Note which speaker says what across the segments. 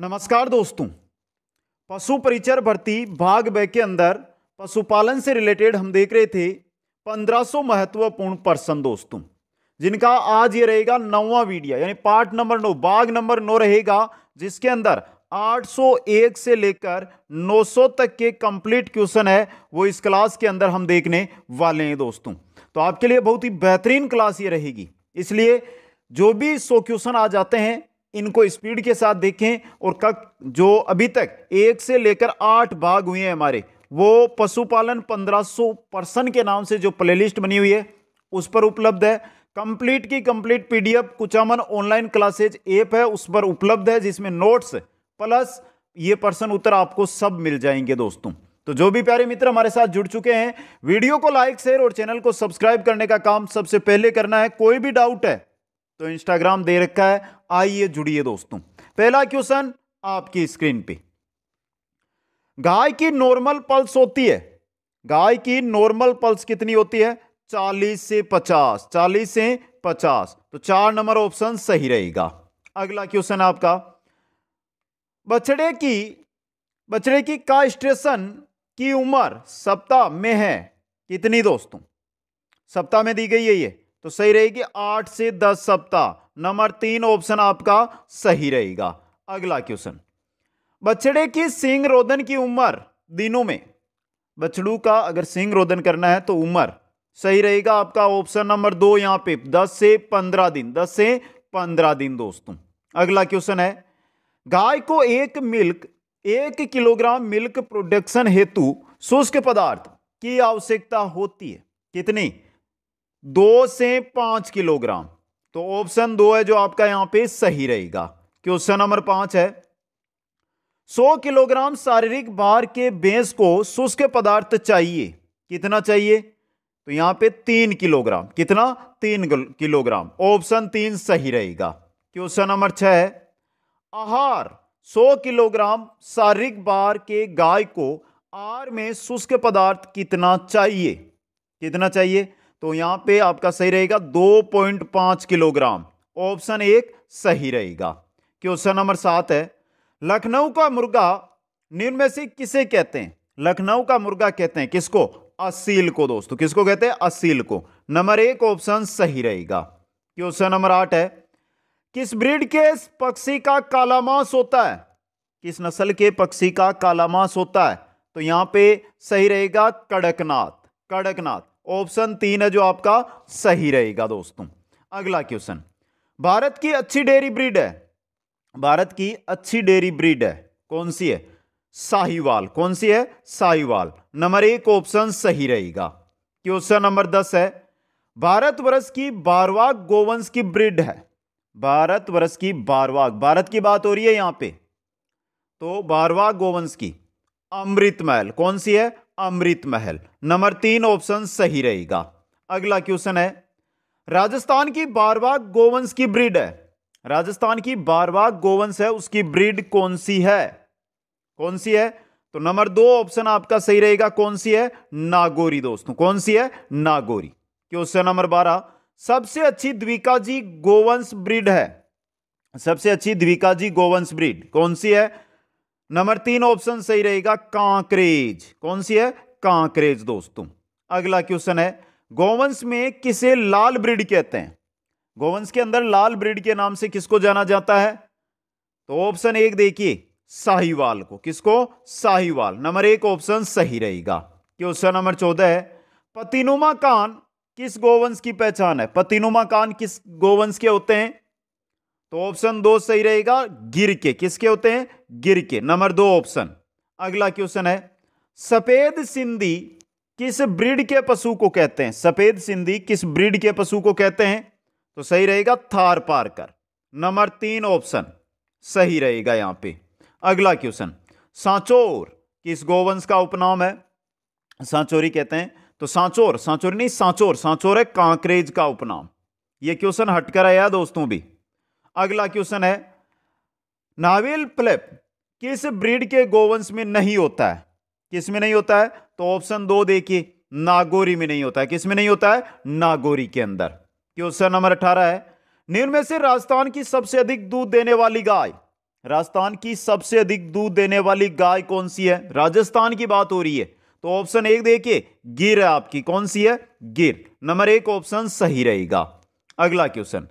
Speaker 1: नमस्कार दोस्तों पशु परिचर भर्ती भाग ब के अंदर पशुपालन से रिलेटेड हम देख रहे थे 1500 महत्वपूर्ण पर्सन दोस्तों जिनका आज ये रहेगा नौवा वीडियो यानी पार्ट नंबर नौ बाघ नंबर नौ रहेगा जिसके अंदर 801 से लेकर 900 तक के कंप्लीट क्वेश्चन है वो इस क्लास के अंदर हम देखने वाले हैं दोस्तों तो आपके लिए बहुत ही बेहतरीन क्लास ये रहेगी इसलिए जो भी सो क्वेश्चन आ जाते हैं इनको स्पीड के साथ देखें और कक जो अभी तक एक से लेकर आठ भाग हुए हैं हमारे वो पशुपालन 1500 पर्सन के नाम से जो प्लेलिस्ट बनी हुई है उस पर उपलब्ध है कंप्लीट की complete PDF Kuchaman online classes app है उस पर उपलब्ध है जिसमें नोट्स प्लस ये पर्सन उत्तर आपको सब मिल जाएंगे दोस्तों तो जो भी प्यारे मित्र हमारे साथ जुड़ चुके हैं वीडियो को लाइक शेयर और चैनल को सब्सक्राइब करने का काम सबसे पहले करना है कोई भी डाउट है तो इंस्टाग्राम दे रखा है आइए जुड़िए दोस्तों पहला क्वेश्चन आपकी स्क्रीन पे गाय की नॉर्मल पल्स होती है गाय की नॉर्मल पल्स कितनी होती है चालीस से पचास चालीस से पचास तो चार नंबर ऑप्शन सही रहेगा अगला क्वेश्चन आपका बछड़े की बछड़े की कास्ट्रेशन की उम्र सप्ताह में है कितनी दोस्तों सप्ताह में दी गई है ये तो सही रहेगी आठ से दस सप्ताह नंबर तीन ऑप्शन आपका सही रहेगा अगला क्वेश्चन बछड़े की सिंह रोदन की उम्र दिनों में बछड़ू का अगर सिंह रोदन करना है तो उम्र सही रहेगा आपका ऑप्शन नंबर दो यहां पे दस से पंद्रह दिन दस से पंद्रह दिन दोस्तों अगला क्वेश्चन है गाय को एक मिल्क एक किलोग्राम मिल्क प्रोडक्शन हेतु शुष्क पदार्थ की आवश्यकता होती है कितनी दो से पांच किलोग्राम तो ऑप्शन दो है जो आपका यहां पे सही रहेगा क्वेश्चन नंबर पांच है 100 किलोग्राम शारीरिक भार के बेस को शुष्क पदार्थ चाहिए कितना चाहिए तो यहां पे तीन किलोग्राम कितना तीन किलोग्राम ऑप्शन तीन सही रहेगा क्वेश्चन नंबर छह है आहार 100 किलोग्राम शारीरिक भार के गाय को आहार में शुष्क पदार्थ कितना चाहिए कितना चाहिए तो यहां पे आपका सही रहेगा 2.5 किलोग्राम ऑप्शन एक सही रहेगा क्वेश्चन नंबर सात है लखनऊ का मुर्गा निम्न से किसे कहते हैं लखनऊ का मुर्गा कहते हैं किसको असील को दोस्तों किसको कहते हैं असील को नंबर एक ऑप्शन सही रहेगा क्वेश्चन नंबर आठ है किस ब्रीड के पक्षी का काला मांस होता है किस नस्ल के पक्षी का काला मांस होता है तो यहां पे सही रहेगा कड़कनाथ कड़कनाथ ऑप्शन तीन है जो आपका सही रहेगा दोस्तों अगला क्वेश्चन भारत की अच्छी डेयरी ब्रीड है भारत की अच्छी डेयरी ब्रीड है कौन सी है साहिवाल कौन सी है साहिवाल नंबर एक ऑप्शन सही रहेगा क्वेश्चन नंबर दस है भारत वर्ष की बारवा गोवंश की ब्रिड है भारत वर्ष की बारवाग भारत की बात हो रही है यहां पे तो बारवा गोवंश की अमृत महल कौन सी है अमृत महल नंबर तीन ऑप्शन सही रहेगा अगला क्वेश्चन है राजस्थान की बारवा गोवंश की ब्रीड है राजस्थान की बारवा गोवंश है उसकी ब्रीड कौन सी है कौन सी है तो नंबर दो ऑप्शन आपका सही रहेगा कौन सी है नागोरी दोस्तों कौन सी है नागोरी क्वेश्चन नंबर बारह सबसे अच्छी द्विकाजी गोवंश ब्रीड है सबसे अच्छी द्विकाजी गोवंश ब्रीड कौन सी है नंबर तीन ऑप्शन सही रहेगा कांकरेज कौन सी है कांकरेज दोस्तों अगला क्वेश्चन है गोवंश में किसे लाल ब्रिड कहते हैं गोवंश के अंदर लाल ब्रिड के नाम से किसको जाना जाता है तो ऑप्शन एक देखिए साहिवाल को किसको साहिवाल नंबर एक ऑप्शन सही रहेगा क्वेश्चन नंबर चौदह है पतिनुमा कान किस गोवंश की पहचान है पतिनुमा कान किस गोवंश के होते हैं तो ऑप्शन दो सही रहेगा गिर के किसके होते हैं गिर के नंबर दो ऑप्शन अगला क्वेश्चन है सफेद सिंधी किस ब्रीड के पशु को कहते हैं सफेद सिंधी किस ब्रीड के पशु को कहते हैं तो सही रहेगा थार पारकर नंबर तीन ऑप्शन सही रहेगा यहां पे अगला क्वेश्चन सांचोर किस गोवंश का उपनाम है सांचोरी कहते हैं तो सांचोर सांचोरी नहीं सांचोर सांचोर है कांकरेज का उपनाम यह क्वेश्चन हटकर आया दोस्तों भी अगला क्वेश्चन है नावेल प्लेप किस ब्रीड के गोवंश में नहीं होता है किस में नहीं होता है तो ऑप्शन दो देखिए नागोरी में नहीं होता है किस में नहीं होता है नागोरी के अंदर क्वेश्चन नंबर अठारह है निम्न से राजस्थान की सबसे अधिक दूध देने वाली गाय राजस्थान की सबसे अधिक दूध देने वाली गाय कौन सी है राजस्थान की बात हो रही है तो ऑप्शन एक देखिए गिर है आपकी कौन सी है गिर नंबर एक ऑप्शन सही रहेगा अगला क्वेश्चन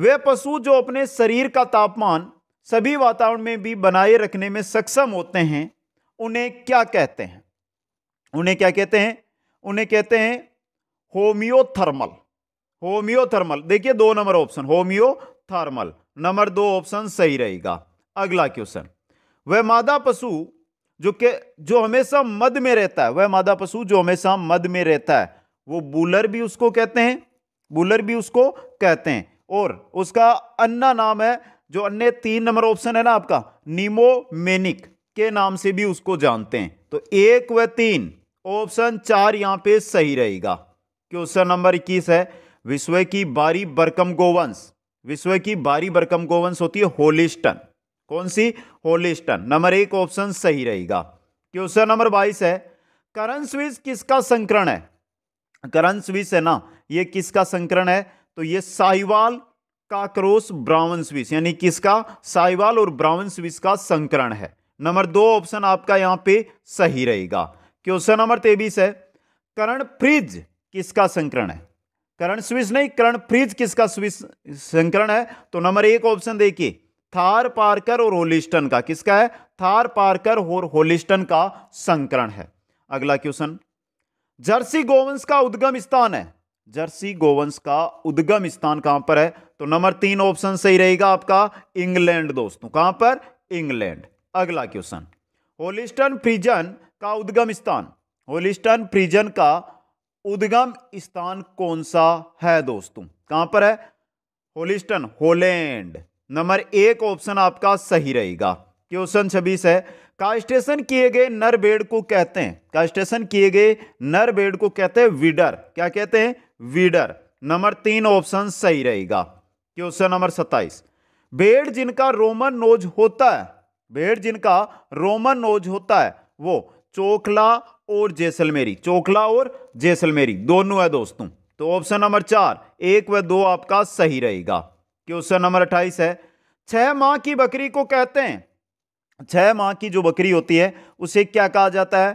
Speaker 1: वह पशु जो अपने शरीर का तापमान सभी वातावरण में भी बनाए रखने में सक्षम होते हैं उन्हें क्या कहते हैं उन्हें क्या कहते हैं उन्हें कहते हैं होमियोथर्मल होमियोथर्मल देखिए दो नंबर ऑप्शन होमियोथर्मल नंबर दो ऑप्शन सही रहेगा अगला क्वेश्चन वह मादा पशु जो के जो हमेशा मद में रहता है वह मादा पशु जो हमेशा मद में रहता है वो बुलर भी उसको कहते हैं बुलर भी उसको कहते हैं और उसका अन्ना नाम है जो अन्य तीन नंबर ऑप्शन है ना आपका निमोमेनिक के नाम से भी उसको जानते हैं तो एक व तीन ऑप्शन चार यहां पे सही रहेगा क्वेश्चन नंबर इक्कीस है विश्व की बारी बरकम गोवंश विश्व की बारी बरकम गोवंश होती है होलिस्टन कौन सी होलिस्टन नंबर एक ऑप्शन सही रहेगा क्वेश्चन नंबर बाईस है करण स्विज किसका संकरण है करण स्विज है ना ये किसका संकरण है तो ये साहिवाल काक्रोस ब्राउन स्विस यानी किसका साहिवाल और ब्राउन स्विस का संकरण है नंबर दो ऑप्शन आपका यहां पे सही रहेगा क्वेश्चन नंबर तेबीस है करण फ्रिज किसका संकरण है करण स्विस नहीं करण फ्रिज किसका स्विस संकरण है तो नंबर एक ऑप्शन देखिए थार पार्कर और होलिस्टन का किसका है थार पार्कर और होलिस्टन का संकरण है अगला क्वेश्चन जर्सी गोवंश का उद्गम स्थान है जर्सी गोवंश का उद्गम स्थान कहां पर है तो नंबर तीन ऑप्शन सही रहेगा आपका इंग्लैंड दोस्तों कहां पर इंग्लैंड अगला क्वेश्चन होलिस्टन प्रिजन का उद्गम स्थान होलिस्टन प्रिजन का उद्गम स्थान कौन सा है दोस्तों कहां पर है होलिस्टन होलैंड नंबर एक ऑप्शन आपका सही रहेगा क्वेश्चन छब्बीस है कास्टेशन किए गए नर बेड को कहते हैं कास्टेशन किए गए नर बेड को कहते हैं विडर क्या कहते हैं वीडर नंबर तीन ऑप्शन सही रहेगा क्वेश्चन नंबर सत्ताईस भेड़ जिनका रोमन नोज होता है भेड़ जिनका रोमन नोज होता है वो चोखला और जैसलमेरी चोखला और जैसलमेरी दोनों है दोस्तों तो ऑप्शन नंबर चार एक व दो आपका सही रहेगा क्वेश्चन नंबर अट्ठाईस है छह माह की बकरी को कहते हैं छह माह की जो बकरी होती है उसे क्या कहा जाता है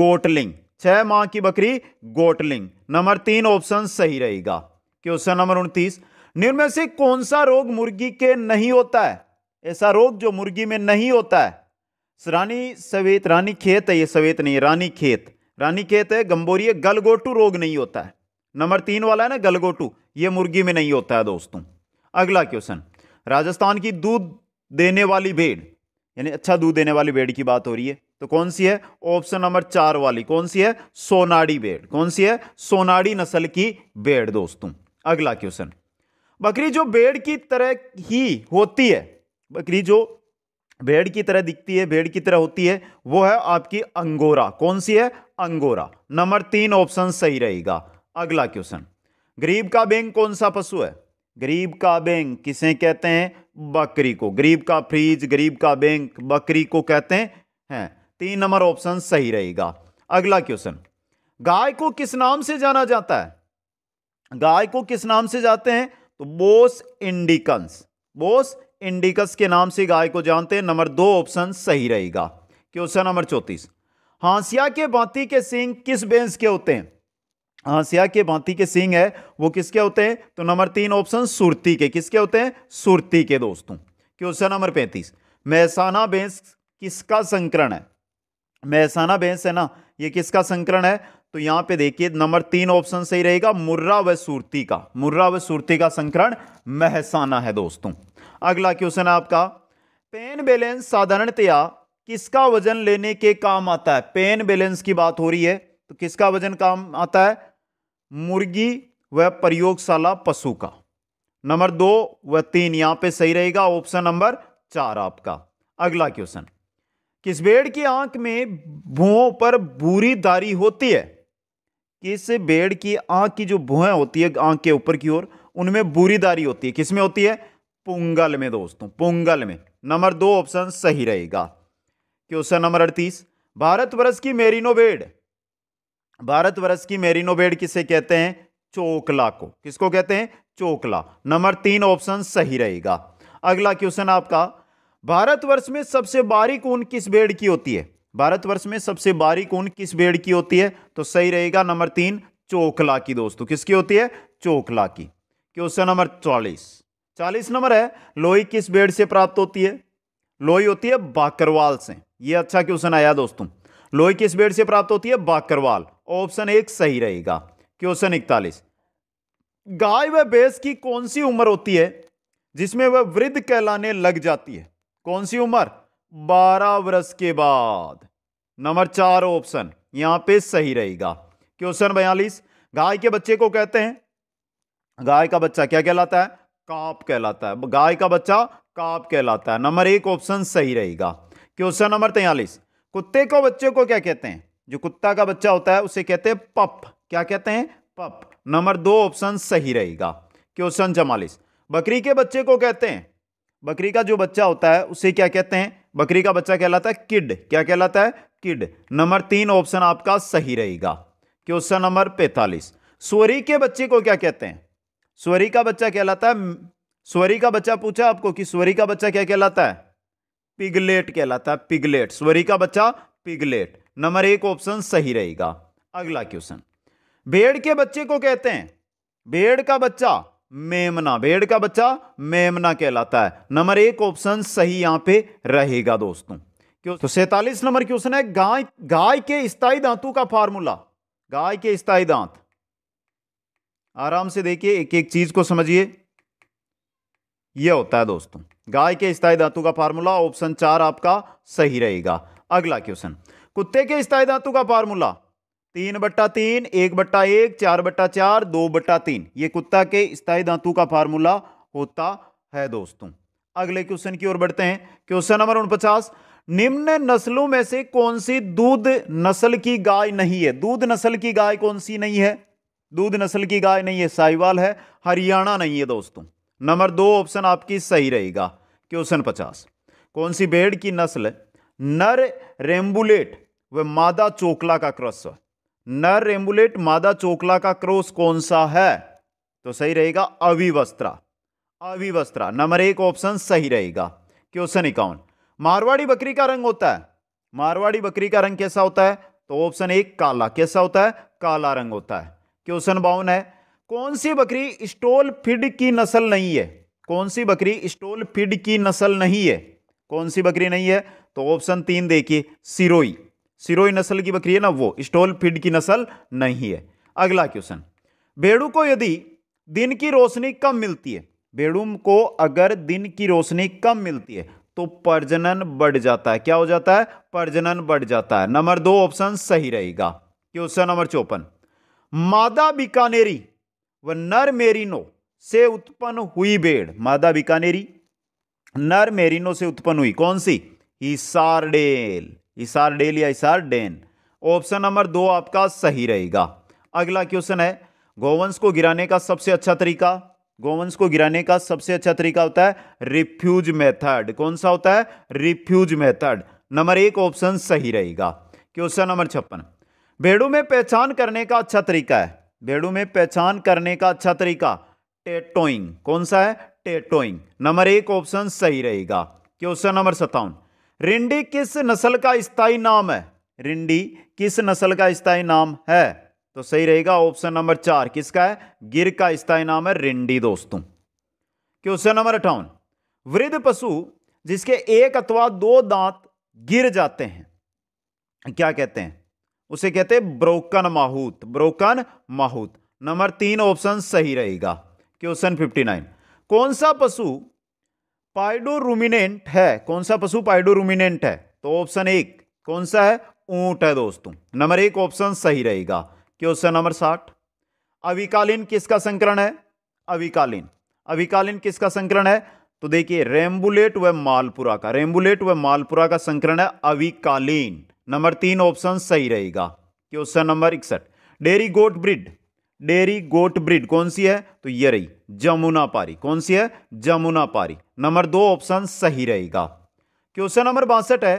Speaker 1: गोटलिंग छह माह की बकरी गोटलिंग नंबर तीन ऑप्शन सही रहेगा क्वेश्चन नंबर उनतीस निम्न से कौन सा रोग मुर्गी के नहीं होता है ऐसा रोग जो मुर्गी में नहीं होता है रानी सवेत रानी खेत है ये सवेत नहीं रानी खेत रानी खेत है गंबोरी गलगोटू रोग नहीं होता है नंबर तीन वाला है ना गलगोटू ये मुर्गी में नहीं होता है दोस्तों अगला क्वेश्चन राजस्थान की दूध देने वाली भेड़ यानी अच्छा दूध देने वाली भेड़ की बात हो रही है तो कौन सी है ऑप्शन नंबर चार वाली कौन सी है सोनाड़ी भेड़ कौन सी है सोनाड़ी नस्ल की भेड़ दोस्तों अगला क्वेश्चन बकरी जो भेड़ की तरह ही होती है बकरी जो भेड़ की तरह दिखती है भेड़ की तरह होती है वो है आपकी अंगोरा कौन सी है अंगोरा नंबर तीन ऑप्शन सही रहेगा अगला क्वेश्चन गरीब का बैंक कौन सा पशु है गरीब का बैंक किसे कहते हैं बकरी को गरीब का फ्रीज गरीब का बैंक बकरी को कहते हैं तीन नंबर ऑप्शन सही रहेगा अगला क्वेश्चन गाय को किस नाम से जाना जाता है गाय को किस नाम से जाते हैं तो बोस इंडिकंस बोस इंडिकस के नाम से गाय को जानते हैं नंबर दो ऑप्शन सही रहेगा क्वेश्चन नंबर चौतीस हांसिया के बाती के सिंह किस बेंस के होते हैं हंसिया हाँ, के भांति के सिंह है वो किसके होते हैं तो नंबर तीन ऑप्शन सुरती के किसके होते हैं सुरती के दोस्तों क्वेश्चन नंबर पैंतीस महसाना बेंस किसका संकरण है महसाना भैंस है ना ये किसका संकरण है तो यहां पे देखिए नंबर तीन ऑप्शन सही रहेगा मुर्रा व सुरती का मुर्रा व सुरती का संकरण महसाना है दोस्तों अगला क्वेश्चन है आपका पेन बैलेंस साधारणतया किसका वजन लेने के काम आता है पेन बैलेंस की बात हो रही है तो किसका वजन काम आता है मुर्गी व प्रयोगशाला पशु का नंबर दो व तीन यहां पे सही रहेगा ऑप्शन नंबर चार आपका अगला क्वेश्चन किस बेड़ की आंख में भुओं पर भूरी दारी होती है किस बेड़ की आंख की जो भुएं होती है आंख के ऊपर की ओर उनमें भूरी दारी होती है किसमें होती है पुंगल में दोस्तों पुंगल में नंबर दो ऑप्शन सही रहेगा क्वेश्चन नंबर अड़तीस भारत वर्ष की मेरिनो बेड़ भारतवर्ष की मेरिनो बेड़ किसे कहते हैं चोकला को किसको कहते हैं चोकला नंबर तीन ऑप्शन सही रहेगा अगला क्वेश्चन आपका भारतवर्ष में सबसे बारीक ऊन किस बेड की होती है भारतवर्ष में सबसे बारीक ऊन किस बेड़ की होती है तो सही रहेगा नंबर तीन चोकला की दोस्तों किसकी होती है चोकला की क्वेश्चन नंबर चालीस चालीस नंबर है लोही किस बेड़ से प्राप्त होती है लोही होती है बाकरवाल से यह अच्छा क्वेश्चन आया दोस्तों लोही किस बेड़ से प्राप्त होती है बाकरवाल ऑप्शन एक सही रहेगा क्वेश्चन इकतालीस गाय व भैंस की कौन सी उम्र होती है जिसमें वह वृद्ध कहलाने लग जाती है कौन सी उम्र बारह वर्ष के बाद नंबर चार ऑप्शन यहां पे सही रहेगा क्वेश्चन बयालीस गाय के बच्चे को कहते हैं गाय का बच्चा क्या कहलाता है काप कहलाता है गाय का बच्चा काप कहलाता है नंबर एक ऑप्शन सही रहेगा क्वेश्चन नंबर तैयलीस कुत्ते को बच्चे को क्या कहते हैं जो कुत्ता का बच्चा होता है उसे कहते हैं पप क्या कहते हैं पप नंबर दो ऑप्शन सही रहेगा क्वेश्चन चवालीस बकरी के बच्चे को कहते हैं बकरी का जो बच्चा होता है उसे क्या कहते हैं बकरी का बच्चा कहलाता है किड क्या कहलाता है किड नंबर तीन ऑप्शन आपका सही रहेगा क्वेश्चन नंबर पैंतालीस स्वरी के बच्चे को क्या कहते हैं स्वरी का बच्चा कहलाता है स्वरी का बच्चा पूछा आपको कि स्वरी का बच्चा क्या कहलाता है पिगलेट कहलाता है पिगलेट स्वरी का बच्चा पिगलेट नंबर एक ऑप्शन सही रहेगा अगला क्वेश्चन भेड़ के बच्चे को कहते हैं भेड़ का बच्चा मेमना भेड़ का बच्चा मेमना कहलाता है नंबर एक ऑप्शन सही यहां पे रहेगा दोस्तों क्यों तो सैतालीस नंबर क्वेश्चन है गाय गाय के स्थाई दांतों का फार्मूला गाय के स्थाई दांत आराम से देखिए एक एक चीज को समझिए यह होता है दोस्तों गाय के स्थायी धातु का फार्मूला ऑप्शन चार आपका सही रहेगा अगला क्वेश्चन कुत्ते के स्थायी धातु का फार्मूला तीन बट्टा तीन एक बट्टा एक चार बट्टा चार दो बट्टा तीन ये कुत्ता के स्थायी धातु का फार्मूला होता है दोस्तों अगले क्वेश्चन की ओर बढ़ते हैं क्वेश्चन नंबर उनपचास निम्न नस्लों में से कौन सी दूध नस्ल की गाय नहीं है दूध नस्ल की गाय कौन सी नहीं है दूध नस्ल की गाय नहीं है साहिवाल है हरियाणा नहीं है दोस्तों नंबर दो ऑप्शन आपकी सही रहेगा क्वेश्चन पचास कौन सी भेड़ की नस्ल नर रेम्बुलेट वह मादा चोकला का क्रॉस नर रेमुलेट मादा चोकला का क्रॉस कौन सा है तो सही रहेगा अविवस्त्रा अविवस्त्रा नंबर एक ऑप्शन सही रहेगा क्वेश्चन इक्यावन मारवाड़ी बकरी का रंग होता है मारवाड़ी बकरी का रंग कैसा होता है तो ऑप्शन एक काला कैसा होता है काला रंग होता है क्वेश्चन बावन है कौन सी बकरी स्टोल फिड की नस्ल नहीं है कौन सी बकरी स्टोल फिड की नस्ल नहीं है कौन सी बकरी नहीं है तो ऑप्शन तीन देखिए सिरोई सिरोई नस्ल की बकरी है ना वो स्टोल फीड की नस्ल नहीं है अगला क्वेश्चन भेड़ू को यदि दिन की रोशनी कम मिलती है भेड़ू को अगर दिन की रोशनी कम मिलती है तो प्रजनन बढ़ जाता है क्या हो जाता है प्रजनन बढ़ जाता है नंबर दो ऑप्शन सही रहेगा क्वेश्चन नंबर चौपन मादा बीकानेरी व नर मेरिनो से उत्पन्न हुई भेड़ मादा बीकानेरी नर मेरिनो से उत्पन्न हुई कौन सी हिसारडेल इसार डेल या इसार डेन ऑप्शन नंबर दो आपका सही रहेगा अगला क्वेश्चन है गोवंश को गिराने का सबसे अच्छा तरीका गोवंश को गिराने का सबसे अच्छा तरीका होता है रिफ्यूज मेथड कौन सा होता है रिफ्यूज मेथड नंबर एक ऑप्शन सही रहेगा क्वेश्चन नंबर छप्पन भेड़ों में पहचान करने का अच्छा तरीका है भेड़ों में पहचान करने का अच्छा तरीका टेटोइंग कौन सा है टेटोइंग नंबर एक ऑप्शन सही रहेगा क्वेश्चन नंबर सत्तावन रिंडी किस नस्ल का स्थाई नाम है रिंडी किस नस्ल का स्थाई नाम है तो सही रहेगा ऑप्शन नंबर चार किसका है गिर का स्थाई नाम है रिंडी दोस्तों क्वेश्चन नंबर अठावन वृद्ध पशु जिसके एक अथवा दो दांत गिर जाते हैं क्या कहते हैं उसे कहते हैं ब्रोकन माहूत ब्रोकन माहूत नंबर तीन ऑप्शन सही रहेगा क्वेश्चन फिफ्टी नाइन कौन सा पशु पाइडोरुमिनेंट है कौन सा पशु पाइडोरूमिनेंट है तो ऑप्शन एक कौन सा है ऊंट है दोस्तों नंबर एक ऑप्शन सही रहेगा क्वेश्चन नंबर साठ अविकालीन किसका संकरण है अविकालीन अविकालीन किसका संकरण है तो देखिए रेम्बुलेट व मालपुरा का रेम्बुलेट व मालपुरा का संकरण है अविकालीन नंबर तीन ऑप्शन सही रहेगा क्वेश्चन नंबर इकसठ dairy goat breed dairy goat breed कौन सी है तो ये रही जमुना पारी कौन सी है जमुना पारी नंबर दो ऑप्शन सही रहेगा क्वेश्चन नंबर बासठ है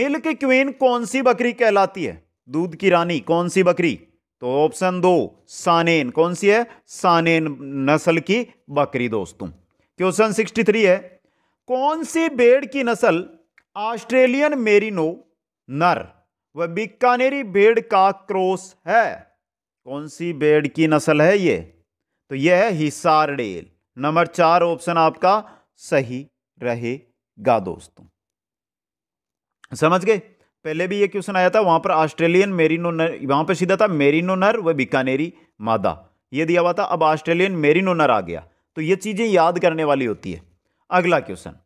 Speaker 1: मिल्क क्वीन कौन सी बकरी कहलाती है दूध की रानी कौन सी बकरी तो ऑप्शन दो सानेन कौन सी है सानेन नस्ल की बकरी दोस्तों क्वेश्चन सिक्सटी थ्री है कौन सी भेड़ की नस्ल ऑस्ट्रेलियन मेरिनो नर व बीकानेरी भेड़ का क्रॉस है कौन सी बेड की नस्ल है ये तो ये है हिसार डेल नंबर चार ऑप्शन आपका सही रहेगा दोस्तों समझ गए पहले भी ये क्वेश्चन आया था वहां पर ऑस्ट्रेलियन मेरिनो नर वहां पर सीधा था मेरिनो नर व बीकानेरी मादा ये दिया हुआ था अब ऑस्ट्रेलियन मेरिनो नर आ गया तो ये चीजें याद करने वाली होती है अगला क्वेश्चन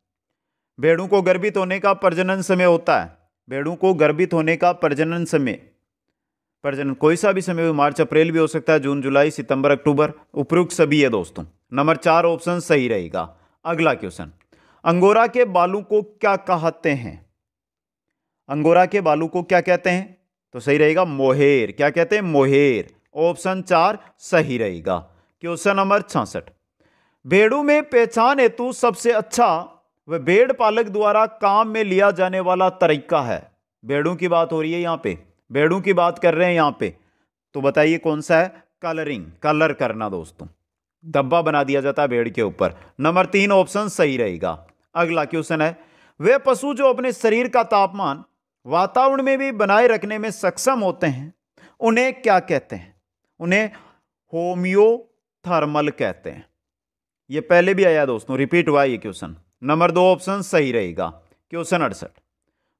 Speaker 1: भेड़ों को गर्भित होने का प्रजनन समय होता है भेड़ों को गर्भित होने का प्रजनन समय प्रजनन कोई सा भी समय मार्च अप्रैल भी हो सकता है जून जुलाई सितंबर अक्टूबर उपरोक्त सभी है दोस्तों नंबर चार ऑप्शन सही रहेगा अगला क्वेश्चन अंगोरा के बालू को क्या कहते हैं अंगोरा के बालू को क्या कहते हैं तो सही रहेगा मोहेर क्या कहते हैं मोहेर ऑप्शन चार सही रहेगा क्वेश्चन नंबर छसठ भेड़ू में पहचान हेतु सबसे अच्छा वह भेड़ पालक द्वारा काम में लिया जाने वाला तरीका है भेड़ों की बात हो रही है यहां पे भेड़ों की बात कर रहे हैं यहाँ पे तो बताइए कौन सा है कलरिंग कलर करना दोस्तों धब्बा बना दिया जाता है भेड़ के ऊपर नंबर तीन ऑप्शन सही रहेगा अगला क्वेश्चन है वे पशु जो अपने शरीर का तापमान वातावरण में भी बनाए रखने में सक्षम होते हैं उन्हें क्या कहते हैं उन्हें होमियोथर्मल कहते हैं ये पहले भी आया दोस्तों रिपीट हुआ ये क्वेश्चन नंबर दो ऑप्शन सही रहेगा क्वेश्चन अड़सठ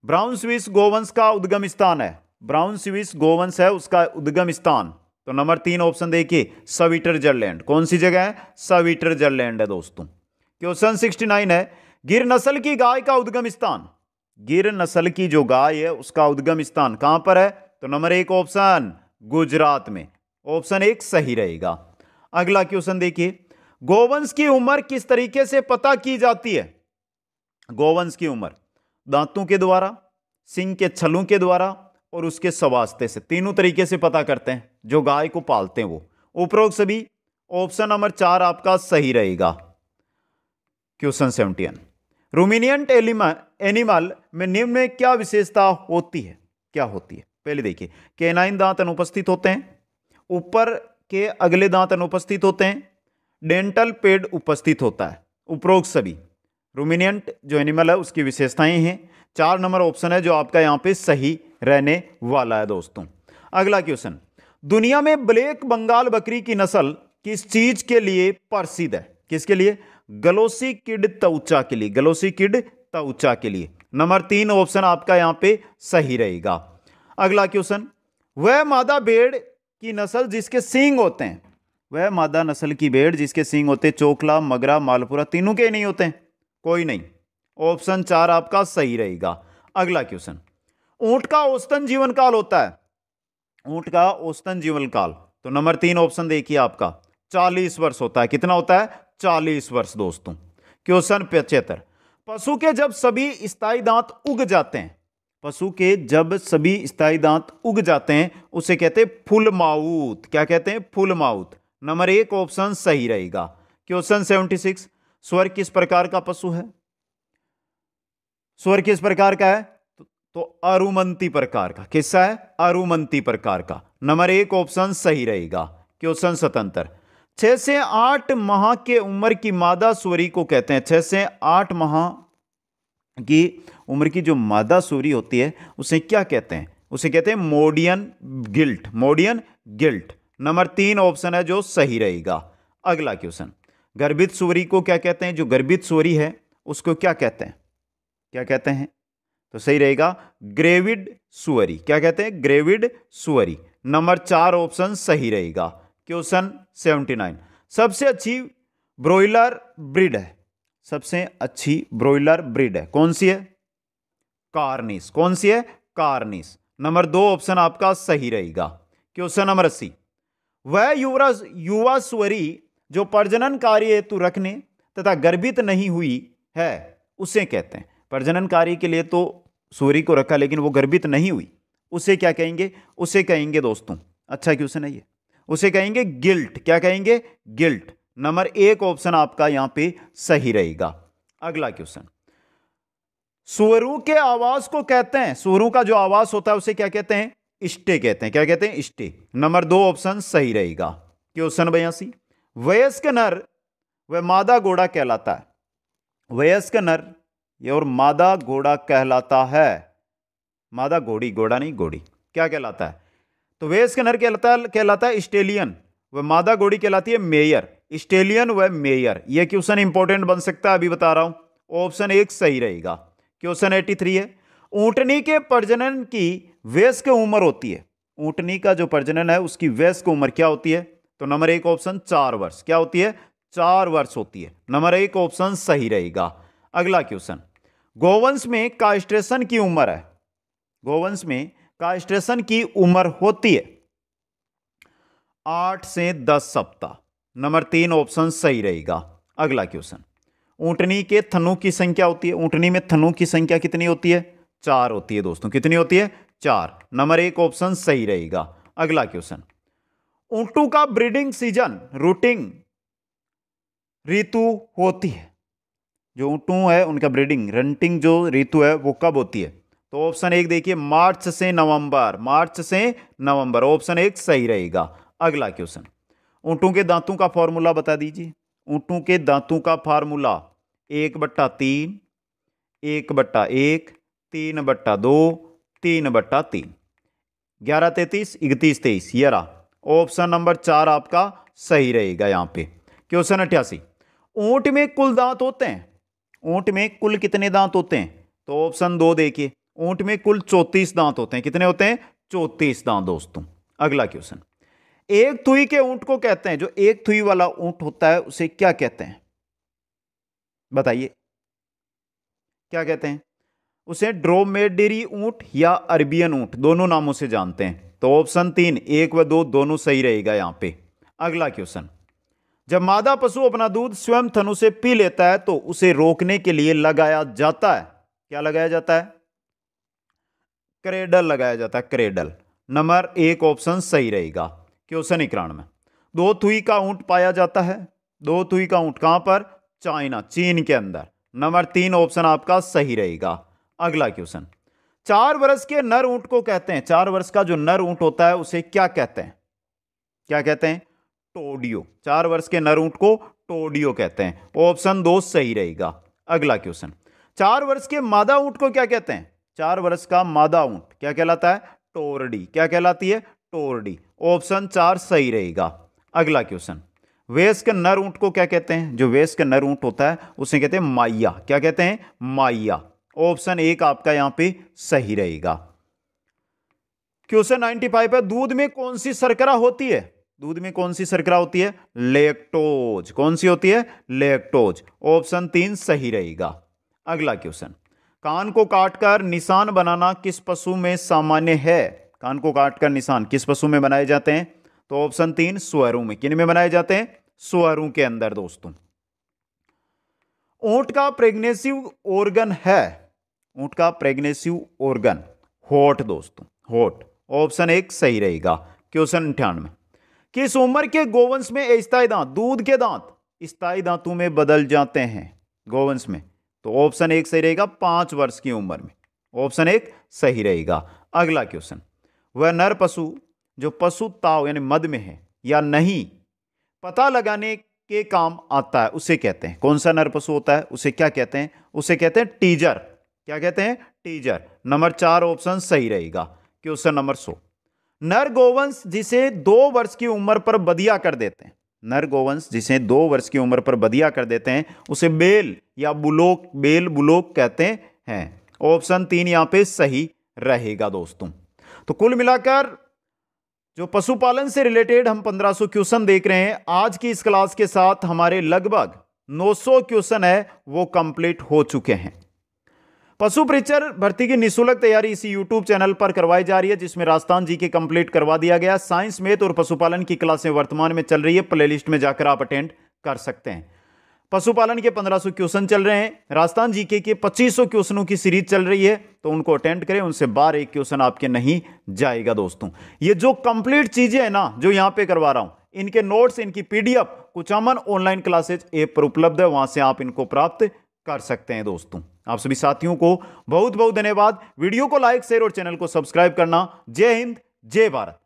Speaker 1: ब्राउन स्विस गोवंश का उद्गम स्थान है ब्राउन स्विस गोवंश है उसका उद्गम स्थान तो नंबर तीन ऑप्शन देखिए स्विटरजरलैंड कौन सी जगह है स्विटरजरलैंड है दोस्तों क्वेश्चन सिक्सटी नाइन है गिर नस्ल की गाय का उद्गम स्थान गिर नस्ल की जो गाय है उसका उद्गम स्थान कहां पर है तो नंबर एक ऑप्शन गुजरात में ऑप्शन एक सही रहेगा अगला क्वेश्चन देखिए गोवंश की उम्र किस तरीके से पता की जाती है गोवंश की उम्र दांतों के द्वारा सिंह के छलों के द्वारा और उसके सवास्ते से तीनों तरीके से पता करते हैं जो गाय को पालते हैं वो उपरोक्त सभी ऑप्शन नंबर चार आपका सही रहेगा क्वेश्चन सेवनटीन रोमिनियंट एनिमल में निम्न में क्या विशेषता होती है क्या होती है पहले देखिए केनाइन दांत अनुपस्थित होते हैं ऊपर के अगले दांत अनुपस्थित होते हैं डेंटल पेड उपस्थित होता है उपरोक्त सभी रोमिनियंट जो एनिमल है उसकी विशेषताएं हैं चार नंबर ऑप्शन है जो आपका यहाँ पे सही रहने वाला है दोस्तों अगला क्वेश्चन दुनिया में ब्लैक बंगाल बकरी की नस्ल किस चीज के लिए प्रसिद्ध है किसके लिए गलोसी किड तउचा के लिए गलोसी किड तउचा के लिए नंबर तीन ऑप्शन आपका यहाँ पे सही रहेगा अगला क्वेश्चन वह मादा बेड़ की नस्ल जिसके सींग होते हैं वह मादा नस्ल की बेड़ जिसके सींग होते चोकला मगरा मालपुरा तीनों के नहीं होते हैं कोई नहीं ऑप्शन चार आपका सही रहेगा अगला क्वेश्चन ऊंट का औस्तन जीवन काल होता है ऊंट का औस्तन जीवन काल तो नंबर तीन ऑप्शन देखिए आपका चालीस वर्ष होता है कितना होता है चालीस वर्ष दोस्तों क्वेश्चन पचहत्तर पशु के जब सभी स्थायी दांत उग जाते हैं पशु के जब सभी स्थायी दांत उग जाते हैं उसे कहते हैं फुल माउत क्या कहते हैं फुल माउत नंबर एक ऑप्शन सही रहेगा क्वेश्चन सेवेंटी सिक्स स्वर किस प्रकार का पशु है स्वर किस प्रकार का है तो, तो अरुमंती प्रकार का किसका है अरुमंती प्रकार का नंबर एक ऑप्शन सही रहेगा क्वेश्चन स्वतंत्र छह से आठ माह के उम्र की मादा सूरी को कहते हैं छह से आठ माह की उम्र की जो मादा सूरी होती है उसे क्या कहते हैं उसे कहते हैं मोडियन गिल्ट मोडियन गिल्ट नंबर तीन ऑप्शन है जो सही रहेगा अगला क्वेश्चन गर्भित सूरी को क्या कहते हैं जो गर्भित सूरी है उसको क्या कहते हैं क्या कहते हैं तो सही रहेगा ग्रेविड सुअरी क्या कहते हैं ग्रेविड सुअरी नंबर चार ऑप्शन सही रहेगा क्वेश्चन सेवेंटी नाइन सबसे अच्छी ब्रॉयलर ब्रिड है सबसे अच्छी ब्रॉयलर ब्रिड है कौन सी है कार्निस कौन सी है कार्निस नंबर दो ऑप्शन आपका सही रहेगा क्वेश्चन नंबर अस्सी वह युवा युवा सुअरी जो प्रजनन कार्य हेतु रखने तथा गर्भित नहीं हुई है उसे कहते हैं कार्य के लिए तो सूरी को रखा लेकिन वो गर्भित नहीं हुई उसे क्या कहेंगे उसे कहेंगे दोस्तों अच्छा क्वेश्चन है उसे कहेंगे गिल्ट क्या कहेंगे गिल्ट नंबर एक ऑप्शन आपका यहां पे सही रहेगा अगला क्वेश्चन सुअरू के आवाज को कहते हैं सुअरू का जो आवाज होता है उसे क्या कहते हैं स्टे कहते हैं क्या कहते हैं स्टे नंबर दो ऑप्शन सही रहेगा क्वेश्चन बयासी वयस्क नर वह मादा घोड़ा कहलाता है वयस्क नर ये और मादा घोड़ा कहलाता है मादा घोड़ी घोड़ा नहीं घोड़ी क्या कहलाता है तो वे इसके नर कहलाता कहलाता है स्टेलियन वह मादा घोड़ी कहलाती है मेयर स्टेलियन व मेयर यह क्वेश्चन इंपॉर्टेंट बन सकता है अभी बता रहा हूँ ऑप्शन एक सही रहेगा क्वेश्चन एटी थ्री है ऊँटनी के प्रजनन की वयस्क उम्र होती है ऊँटनी का जो प्रजनन है उसकी वयस्क उम्र क्या होती है तो नंबर एक ऑप्शन चार वर्ष क्या होती है चार वर्ष होती है नंबर एक ऑप्शन सही रहेगा अगला क्वेश्चन गोवंश में कास्ट्रेशन की उम्र है गोवंश में कास्ट्रेशन की उम्र होती है आठ से दस सप्ताह नंबर तीन ऑप्शन सही रहेगा अगला क्वेश्चन ऊँटनी के थनु की संख्या होती है ऊँटनी में थनु की संख्या कितनी होती है चार होती है दोस्तों कितनी होती है चार नंबर एक ऑप्शन सही रहेगा अगला क्वेश्चन ऊँटों का ब्रीडिंग सीजन रूटिंग ऋतु होती है जो ऊँटू है उनका ब्रीडिंग रंटिंग जो ऋतु है वो कब होती है तो ऑप्शन एक देखिए मार्च से नवंबर मार्च से नवंबर ऑप्शन एक सही रहेगा अगला क्वेश्चन ऊँटों के दांतों का फॉर्मूला बता दीजिए ऊँटों के दांतों का फार्मूला एक बट्टा तीन एक बट्टा एक तीन बट्टा दो तीन बट्टा तीन ग्यारह तैतीस इकतीस तेईस ये ऑप्शन नंबर चार आपका सही रहेगा यहाँ पे क्वेश्चन अट्ठासी ऊँट में कुल दांत होते हैं ऊँट में कुल कितने दांत होते हैं तो ऑप्शन दो देखिए ऊँट में कुल चौंतीस दांत होते हैं कितने होते हैं चौंतीस दांत दोस्तों अगला क्वेश्चन एक थुई के ऊँट को कहते हैं जो एक थुई वाला ऊँट होता है उसे क्या कहते हैं बताइए क्या कहते हैं उसे ड्रोमेडरी ऊँट या अरबियन ऊँट दोनों नामों से जानते हैं तो ऑप्शन तीन एक व दो दोनों सही रहेगा यहाँ पे अगला क्वेश्चन जब मादा पशु अपना दूध स्वयं थनु से पी लेता है तो उसे रोकने के लिए लगाया जाता है क्या लगाया जाता है क्रेडल लगाया जाता है क्रेडल नंबर एक ऑप्शन सही रहेगा क्वेश्चन में दो थुई का ऊंट पाया जाता है दो थुई का ऊंट कहां पर चाइना चीन के अंदर नंबर तीन ऑप्शन आपका सही रहेगा अगला क्वेश्चन चार वर्ष के नर ऊंट को कहते हैं चार वर्ष का जो नर ऊंट होता है उसे क्या कहते हैं क्या कहते हैं टोडियो चार वर्ष के नर ऊंट को टोडियो कहते हैं ऑप्शन दो सही रहेगा अगला क्वेश्चन चार वर्ष के मादा ऊंट को क्या कहते हैं चार वर्ष का मादा ऊंट क्या कहलाता है टोरडी क्या कहलाती है टोरडी ऑप्शन चार सही रहेगा अगला क्वेश्चन वेस्क नर ऊंट को क्या कहते हैं जो वेस्क नर ऊंट होता है उसे कहते हैं माइया क्या कहते हैं माइया ऑप्शन एक आपका यहां पे सही रहेगा क्वेश्चन 95 है दूध में कौन सी शर्करा होती है दूध में कौन सी शर्करा होती है लेक्टोज कौन सी होती है लेक्टोज ऑप्शन तीन सही रहेगा अगला क्वेश्चन कान को काटकर निशान बनाना किस पशु में सामान्य है कान को काटकर निशान किस पशु में बनाए जाते हैं तो ऑप्शन तीन स्वरों में किन में बनाए जाते हैं स्वरों के अंदर दोस्तों ऊंट का प्रेग्नेसिव ऑर्गन है ऊंट का प्रेग्नेसिव ऑर्गन होठ दोस्तों होठ ऑप्शन एक सही रहेगा क्वेश्चन अंठानवे किस उम्र के गोवंश में स्थायी दांत दूध के दांत स्थायी दांतों में बदल जाते हैं गोवंश में तो ऑप्शन एक सही रहेगा पांच वर्ष की उम्र में ऑप्शन एक सही रहेगा अगला क्वेश्चन वह नर पशु जो पशु ताव यानी मद में है या नहीं पता लगाने के काम आता है उसे कहते हैं कौन सा नर पशु होता है उसे क्या कहते हैं उसे कहते हैं टीजर क्या कहते हैं टीजर नंबर चार ऑप्शन सही रहेगा क्वेश्चन नंबर सो नर गोवंश जिसे दो वर्ष की उम्र पर बदिया कर देते हैं नर गोवंश जिसे दो वर्ष की उम्र पर बदिया कर देते हैं उसे बेल या बुलोक बेल बुलोक कहते हैं ऑप्शन तीन यहाँ पे सही रहेगा दोस्तों तो कुल मिलाकर जो पशुपालन से रिलेटेड हम 1500 क्वेश्चन देख रहे हैं आज की इस क्लास के साथ हमारे लगभग 900 क्वेश्चन है वो कंप्लीट हो चुके हैं पशु परिचर भर्ती की निशुल्क तैयारी इसी यूट्यूब चैनल पर करवाई जा रही है जिसमें राजस्थान जी के कंप्लीट करवा दिया गया साइंस मेथ और पशुपालन की क्लासें वर्तमान में चल रही है प्लेलिस्ट में जाकर आप अटेंड कर सकते हैं पशुपालन के 1500 क्वेश्चन चल रहे हैं राजस्थान जी के 2500 क्वेश्चनों की सीरीज चल रही है तो उनको अटेंड करें उनसे बार एक क्वेश्चन आपके नहीं जाएगा दोस्तों ये जो कंप्लीट चीजें हैं ना जो यहाँ पे करवा रहा हूं इनके नोट्स इनकी PDF Kuchaman online classes app पर उपलब्ध है वहां से आप इनको प्राप्त कर सकते हैं दोस्तों आप सभी साथियों को बहुत बहुत धन्यवाद वीडियो को लाइक शेयर और चैनल को सब्सक्राइब करना जय हिंद जय भारत